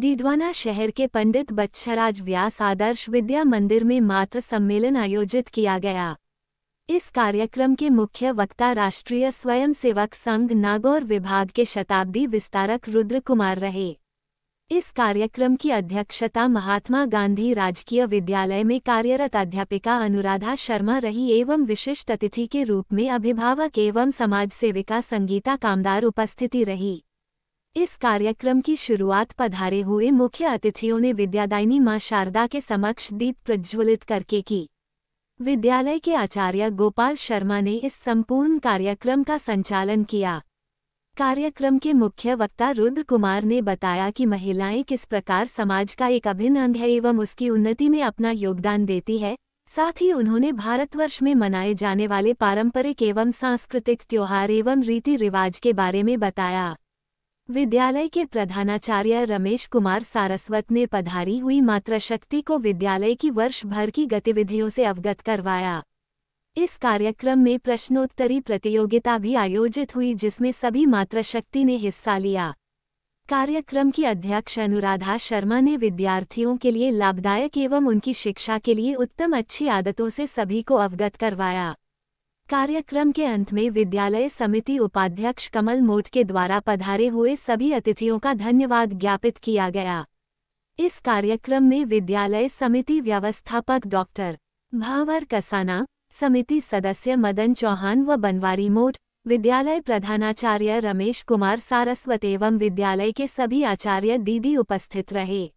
दीदवाना शहर के पंडित बच्छराज व्यास आदर्श विद्या मंदिर में मात्र सम्मेलन आयोजित किया गया इस कार्यक्रम के मुख्य वक्ता राष्ट्रीय स्वयंसेवक संघ नागौर विभाग के शताब्दी विस्तारक रुद्र कुमार रहे इस कार्यक्रम की अध्यक्षता महात्मा गांधी राजकीय विद्यालय में कार्यरत अध्यापिका अनुराधा शर्मा रही एवं विशिष्ट अतिथि के रूप में अभिभावक एवं समाज सेविका संगीता कामदार उपस्थिति रही इस कार्यक्रम की शुरुआत पधारे हुए मुख्य अतिथियों ने विद्यादायिनी मां शारदा के समक्ष दीप प्रज्वलित करके की विद्यालय के आचार्य गोपाल शर्मा ने इस संपूर्ण कार्यक्रम का संचालन किया कार्यक्रम के मुख्य वक्ता रुद्र कुमार ने बताया कि महिलाएं किस प्रकार समाज का एक अभिन्न अंग है एवं उसकी उन्नति में अपना योगदान देती है साथ ही उन्होंने भारतवर्ष में मनाए जाने वाले पारंपरिक एवं सांस्कृतिक त्योहार एवं रीति रिवाज के बारे में बताया विद्यालय के प्रधानाचार्य रमेश कुमार सारस्वत ने पधारी हुई मातृशक्ति को विद्यालय की वर्ष भर की गतिविधियों से अवगत करवाया इस कार्यक्रम में प्रश्नोत्तरी प्रतियोगिता भी आयोजित हुई जिसमें सभी मातृशक्ति ने हिस्सा लिया कार्यक्रम की अध्यक्ष अनुराधा शर्मा ने विद्यार्थियों के लिए लाभदायक एवं उनकी शिक्षा के लिए उत्तम अच्छी आदतों से सभी को अवगत करवाया कार्यक्रम के अंत में विद्यालय समिति उपाध्यक्ष कमल के द्वारा पधारे हुए सभी अतिथियों का धन्यवाद ज्ञापित किया गया इस कार्यक्रम में विद्यालय समिति व्यवस्थापक डॉक्टर भावर कसाना समिति सदस्य मदन चौहान व बनवारी मोट विद्यालय प्रधानाचार्य रमेश कुमार सारस्वत एवं विद्यालय के सभी आचार्य दीदी उपस्थित रहे